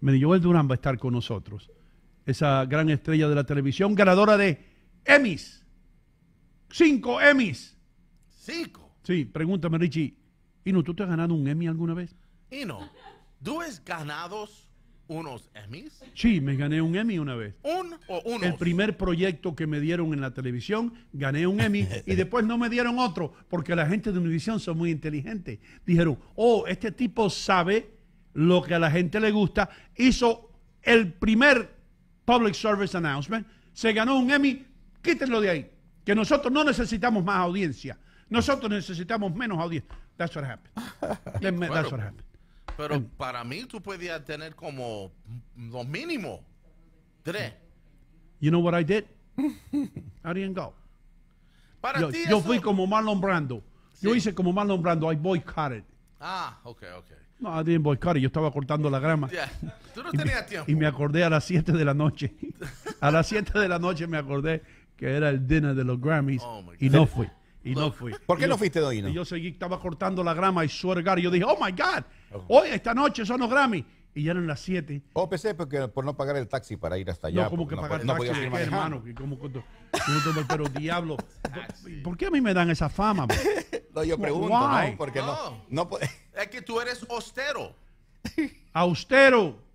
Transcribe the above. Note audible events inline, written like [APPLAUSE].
Medellín, Joel Durán va a estar con nosotros. Esa gran estrella de la televisión, ganadora de Emmys. Cinco Emmys. Cinco. Sí, pregúntame, Richie. ¿Y no tú te has ganado un Emmy alguna vez? Y no. ¿Tú has ganado unos Emmys? Sí, me gané un Emmy una vez. ¿Un o uno? El primer proyecto que me dieron en la televisión, gané un Emmy y después no me dieron otro porque la gente de Univisión son muy inteligentes. Dijeron, oh, este tipo sabe lo que a la gente le gusta, hizo el primer public service announcement, se ganó un Emmy, quítenlo de ahí, que nosotros no necesitamos más audiencia, nosotros necesitamos menos audiencia. That's what happened. [LAUGHS] that's what happened. Pero para mí tú podías tener como lo mínimo tres. You know what I did? I didn't go. Para yo, ti yo fui como Marlon Brando. Yo hice como Marlon Brando, I boycotted. Ah, ok, ok. No, I didn't Yo estaba cortando la grama. Tú no tenías tiempo. Y me acordé a las 7 de la noche. [LAUGHS] a las 7 de la noche me acordé que era el dinner de los Grammys oh y no fui. Y no fui. ¿Por qué no fuiste, Doino? Y yo seguí, estaba cortando la grama y suergar. yo dije, oh my God, hoy, esta noche son los Grammys. Y ya eran las 7. Oh, pensé porque por no pagar el taxi para ir hasta allá. No, como que pagar el [LAUGHS] taxi, hermano. pero diablo, ¿por qué a mí me dan esa fama? [LAUGHS] yo pregunto, ¿no? Porque no, no, no es que tú eres austero. austero.